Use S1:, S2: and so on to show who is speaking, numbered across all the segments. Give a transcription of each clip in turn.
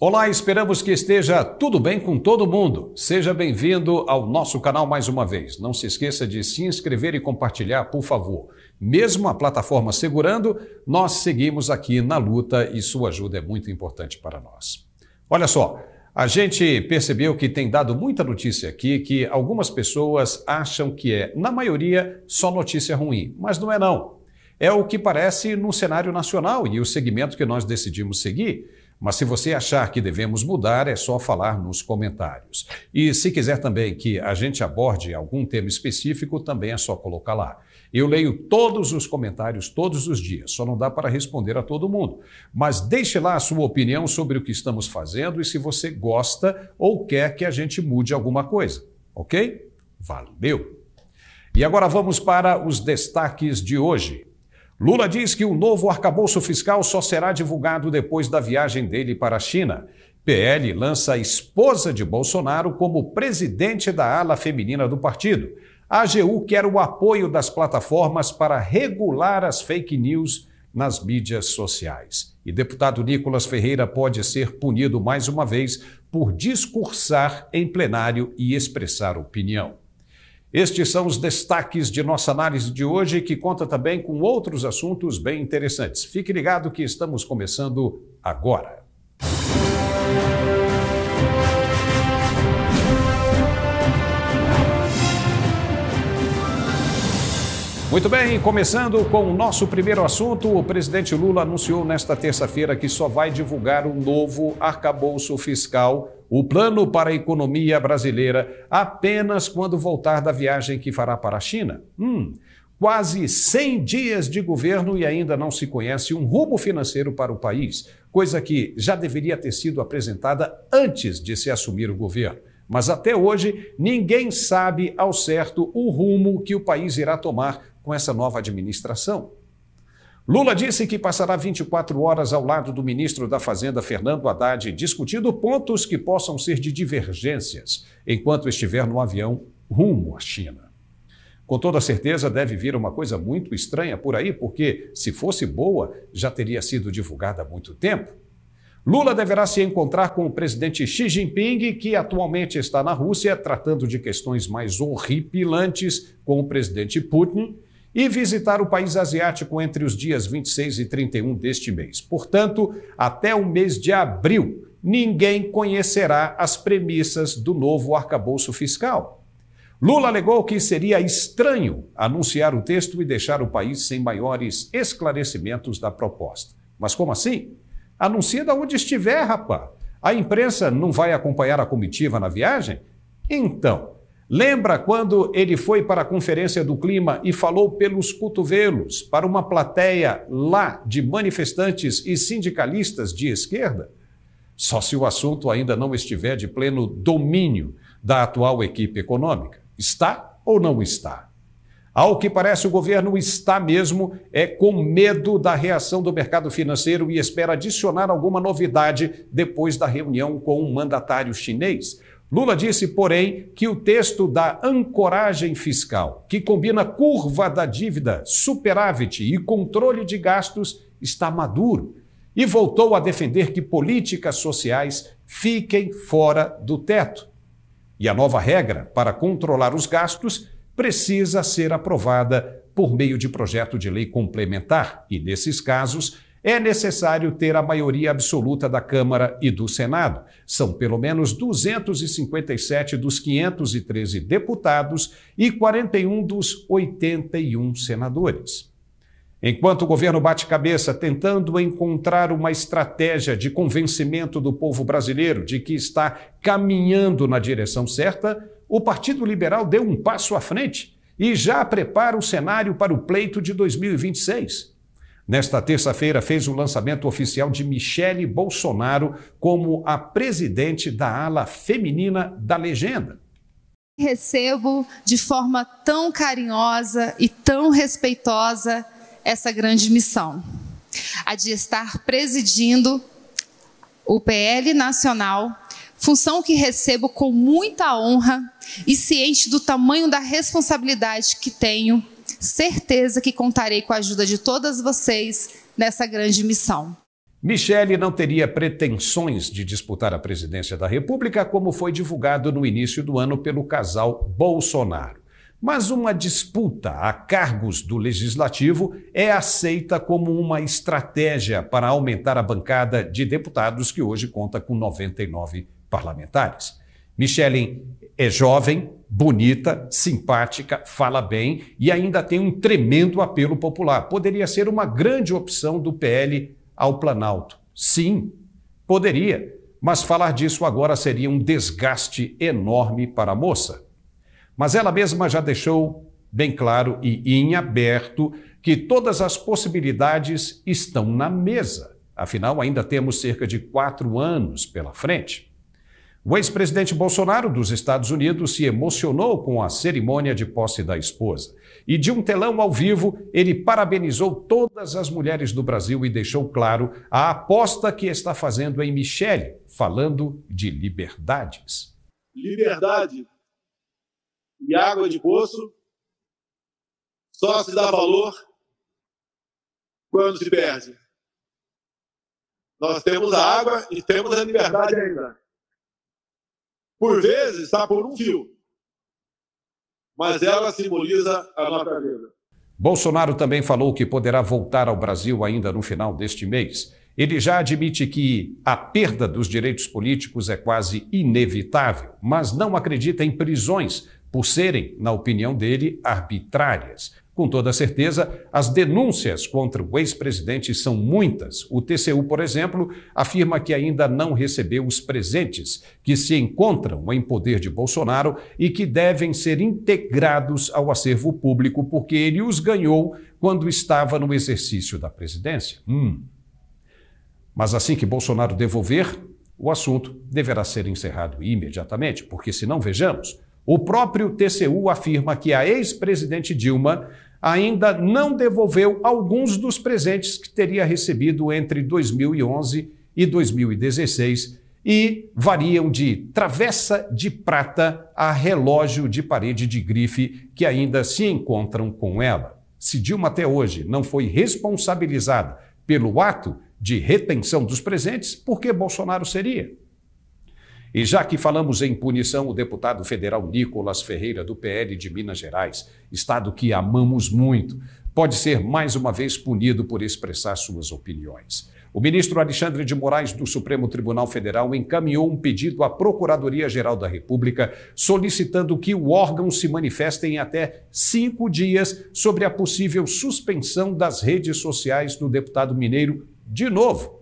S1: Olá, esperamos que esteja tudo bem com todo mundo. Seja bem-vindo ao nosso canal mais uma vez. Não se esqueça de se inscrever e compartilhar, por favor. Mesmo a plataforma segurando, nós seguimos aqui na luta e sua ajuda é muito importante para nós. Olha só, a gente percebeu que tem dado muita notícia aqui que algumas pessoas acham que é, na maioria, só notícia ruim, mas não é não. É o que parece no cenário nacional e o segmento que nós decidimos seguir. Mas se você achar que devemos mudar, é só falar nos comentários. E se quiser também que a gente aborde algum tema específico, também é só colocar lá. Eu leio todos os comentários todos os dias, só não dá para responder a todo mundo. Mas deixe lá a sua opinião sobre o que estamos fazendo e se você gosta ou quer que a gente mude alguma coisa, ok? Valeu! E agora vamos para os destaques de hoje. Lula diz que o novo arcabouço fiscal só será divulgado depois da viagem dele para a China. PL lança a esposa de Bolsonaro como presidente da ala feminina do partido. A AGU quer o apoio das plataformas para regular as fake news nas mídias sociais. E deputado Nicolas Ferreira pode ser punido mais uma vez por discursar em plenário e expressar opinião. Estes são os destaques de nossa análise de hoje, que conta também com outros assuntos bem interessantes. Fique ligado que estamos começando agora. Muito bem, começando com o nosso primeiro assunto, o presidente Lula anunciou nesta terça-feira que só vai divulgar o um novo arcabouço fiscal, o plano para a economia brasileira, apenas quando voltar da viagem que fará para a China. Hum, quase 100 dias de governo e ainda não se conhece um rumo financeiro para o país, coisa que já deveria ter sido apresentada antes de se assumir o governo. Mas até hoje, ninguém sabe ao certo o rumo que o país irá tomar com essa nova administração. Lula disse que passará 24 horas ao lado do ministro da Fazenda, Fernando Haddad, discutindo pontos que possam ser de divergências, enquanto estiver no avião rumo à China. Com toda certeza, deve vir uma coisa muito estranha por aí, porque, se fosse boa, já teria sido divulgada há muito tempo. Lula deverá se encontrar com o presidente Xi Jinping, que atualmente está na Rússia, tratando de questões mais horripilantes com o presidente Putin e visitar o país asiático entre os dias 26 e 31 deste mês. Portanto, até o mês de abril, ninguém conhecerá as premissas do novo arcabouço fiscal. Lula alegou que seria estranho anunciar o texto e deixar o país sem maiores esclarecimentos da proposta. Mas como assim? Anuncia de onde estiver, rapá. A imprensa não vai acompanhar a comitiva na viagem? Então, Lembra quando ele foi para a Conferência do Clima e falou pelos cotovelos para uma plateia lá de manifestantes e sindicalistas de esquerda? Só se o assunto ainda não estiver de pleno domínio da atual equipe econômica. Está ou não está? Ao que parece, o governo está mesmo é com medo da reação do mercado financeiro e espera adicionar alguma novidade depois da reunião com o um mandatário chinês. Lula disse, porém, que o texto da ancoragem fiscal, que combina curva da dívida, superávit e controle de gastos, está maduro e voltou a defender que políticas sociais fiquem fora do teto. E a nova regra para controlar os gastos precisa ser aprovada por meio de projeto de lei complementar e, nesses casos, é necessário ter a maioria absoluta da Câmara e do Senado. São pelo menos 257 dos 513 deputados e 41 dos 81 senadores. Enquanto o governo bate cabeça tentando encontrar uma estratégia de convencimento do povo brasileiro de que está caminhando na direção certa, o Partido Liberal deu um passo à frente e já prepara o cenário para o pleito de 2026. Nesta terça-feira, fez o lançamento oficial de Michele Bolsonaro como a presidente da ala feminina da legenda. Recebo de forma tão carinhosa e tão respeitosa essa grande missão, a de estar presidindo o PL Nacional, função que recebo com muita honra e ciente do tamanho da responsabilidade que tenho Certeza que contarei com a ajuda de todas vocês nessa grande missão. Michele não teria pretensões de disputar a presidência da República, como foi divulgado no início do ano pelo casal Bolsonaro. Mas uma disputa a cargos do legislativo é aceita como uma estratégia para aumentar a bancada de deputados, que hoje conta com 99 parlamentares. Michele é jovem, bonita, simpática, fala bem e ainda tem um tremendo apelo popular. Poderia ser uma grande opção do PL ao Planalto. Sim, poderia, mas falar disso agora seria um desgaste enorme para a moça. Mas ela mesma já deixou bem claro e em aberto que todas as possibilidades estão na mesa. Afinal, ainda temos cerca de quatro anos pela frente. O ex-presidente Bolsonaro dos Estados Unidos se emocionou com a cerimônia de posse da esposa. E de um telão ao vivo, ele parabenizou todas as mulheres do Brasil e deixou claro a aposta que está fazendo em Michele, falando de liberdades. Liberdade e água de poço só se dá valor quando se perde. Nós temos a água e temos a liberdade ainda. Por vezes está por um fio, mas ela simboliza a nossa vida. Bolsonaro também falou que poderá voltar ao Brasil ainda no final deste mês. Ele já admite que a perda dos direitos políticos é quase inevitável, mas não acredita em prisões, por serem, na opinião dele, arbitrárias. Com toda certeza, as denúncias contra o ex-presidente são muitas. O TCU, por exemplo, afirma que ainda não recebeu os presentes que se encontram em poder de Bolsonaro e que devem ser integrados ao acervo público, porque ele os ganhou quando estava no exercício da presidência. Hum. Mas assim que Bolsonaro devolver, o assunto deverá ser encerrado imediatamente, porque se não vejamos, o próprio TCU afirma que a ex-presidente Dilma ainda não devolveu alguns dos presentes que teria recebido entre 2011 e 2016 e variam de travessa de prata a relógio de parede de grife que ainda se encontram com ela. Se Dilma até hoje não foi responsabilizada pelo ato de retenção dos presentes, por que Bolsonaro seria? E já que falamos em punição, o deputado federal Nicolas Ferreira, do PL de Minas Gerais, estado que amamos muito, pode ser mais uma vez punido por expressar suas opiniões. O ministro Alexandre de Moraes do Supremo Tribunal Federal encaminhou um pedido à Procuradoria-Geral da República solicitando que o órgão se manifeste em até cinco dias sobre a possível suspensão das redes sociais do deputado mineiro de novo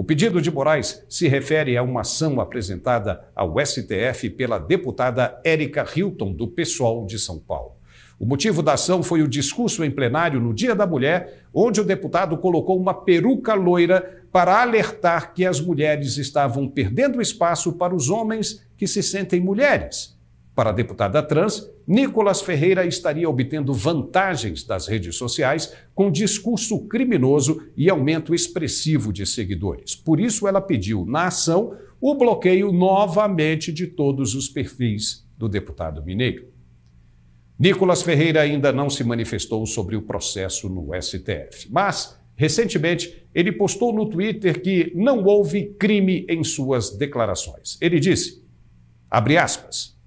S1: o pedido de Moraes se refere a uma ação apresentada ao STF pela deputada Érica Hilton, do PSOL de São Paulo. O motivo da ação foi o discurso em plenário no Dia da Mulher, onde o deputado colocou uma peruca loira para alertar que as mulheres estavam perdendo espaço para os homens que se sentem mulheres. Para a deputada trans, Nicolas Ferreira estaria obtendo vantagens das redes sociais com discurso criminoso e aumento expressivo de seguidores. Por isso, ela pediu, na ação, o bloqueio novamente de todos os perfis do deputado mineiro. Nicolas Ferreira ainda não se manifestou sobre o processo no STF, mas, recentemente, ele postou no Twitter que não houve crime em suas declarações. Ele disse, abre aspas,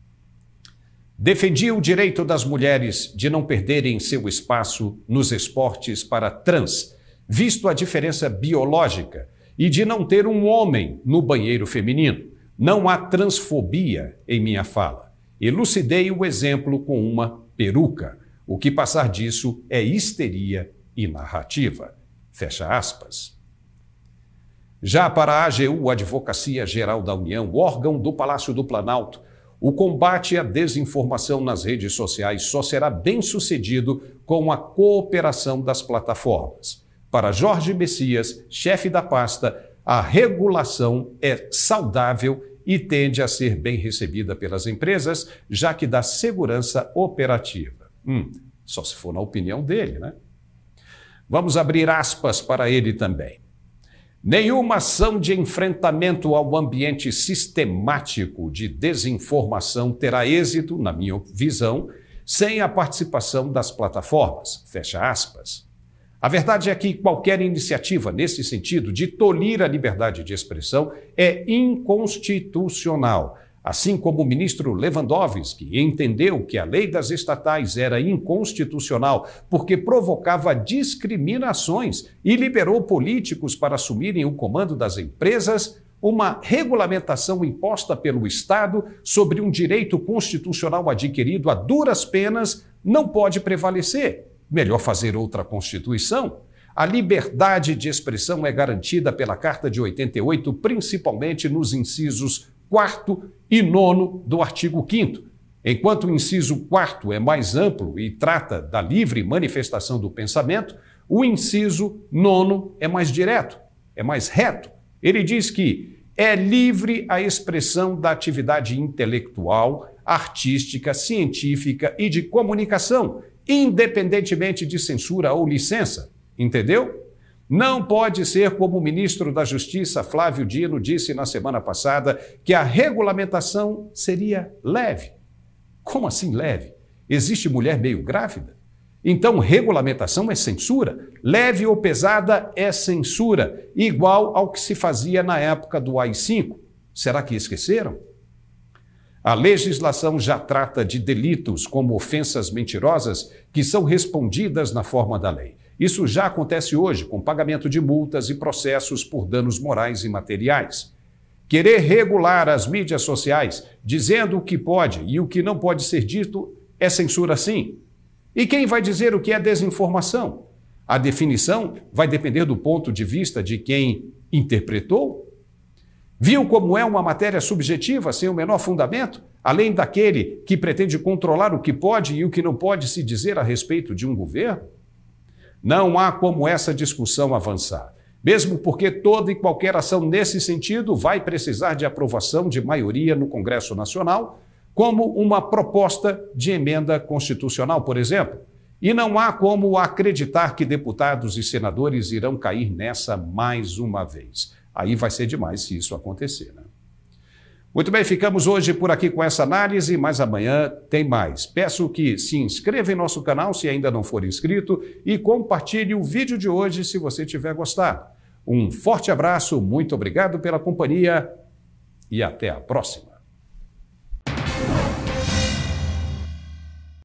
S1: defendia o direito das mulheres de não perderem seu espaço nos esportes para trans, visto a diferença biológica, e de não ter um homem no banheiro feminino. Não há transfobia em minha fala. Elucidei o exemplo com uma peruca. O que passar disso é histeria e narrativa. Fecha aspas. Já para a AGU, Advocacia Geral da União, órgão do Palácio do Planalto, o combate à desinformação nas redes sociais só será bem sucedido com a cooperação das plataformas. Para Jorge Messias, chefe da pasta, a regulação é saudável e tende a ser bem recebida pelas empresas, já que dá segurança operativa. Hum, só se for na opinião dele, né? Vamos abrir aspas para ele também. Nenhuma ação de enfrentamento ao ambiente sistemático de desinformação terá êxito, na minha visão, sem a participação das plataformas. Fecha aspas. A verdade é que qualquer iniciativa nesse sentido de tolir a liberdade de expressão é inconstitucional Assim como o ministro Lewandowski entendeu que a lei das estatais era inconstitucional porque provocava discriminações e liberou políticos para assumirem o comando das empresas, uma regulamentação imposta pelo Estado sobre um direito constitucional adquirido a duras penas não pode prevalecer. Melhor fazer outra Constituição. A liberdade de expressão é garantida pela Carta de 88, principalmente nos incisos 4 e 9 do artigo 5. Enquanto o inciso 4 é mais amplo e trata da livre manifestação do pensamento, o inciso 9 é mais direto, é mais reto. Ele diz que é livre a expressão da atividade intelectual, artística, científica e de comunicação, independentemente de censura ou licença. Entendeu? Não pode ser como o ministro da Justiça, Flávio Dino, disse na semana passada, que a regulamentação seria leve. Como assim leve? Existe mulher meio grávida? Então, regulamentação é censura. Leve ou pesada é censura, igual ao que se fazia na época do AI-5. Será que esqueceram? A legislação já trata de delitos como ofensas mentirosas que são respondidas na forma da lei. Isso já acontece hoje, com pagamento de multas e processos por danos morais e materiais. Querer regular as mídias sociais, dizendo o que pode e o que não pode ser dito, é censura sim. E quem vai dizer o que é desinformação? A definição vai depender do ponto de vista de quem interpretou. Viu como é uma matéria subjetiva, sem o menor fundamento, além daquele que pretende controlar o que pode e o que não pode se dizer a respeito de um governo? Não há como essa discussão avançar, mesmo porque toda e qualquer ação nesse sentido vai precisar de aprovação de maioria no Congresso Nacional, como uma proposta de emenda constitucional, por exemplo. E não há como acreditar que deputados e senadores irão cair nessa mais uma vez. Aí vai ser demais se isso acontecer. Né? Muito bem, ficamos hoje por aqui com essa análise, mas amanhã tem mais. Peço que se inscreva em nosso canal se ainda não for inscrito e compartilhe o vídeo de hoje se você tiver gostado. Um forte abraço, muito obrigado pela companhia e até a próxima.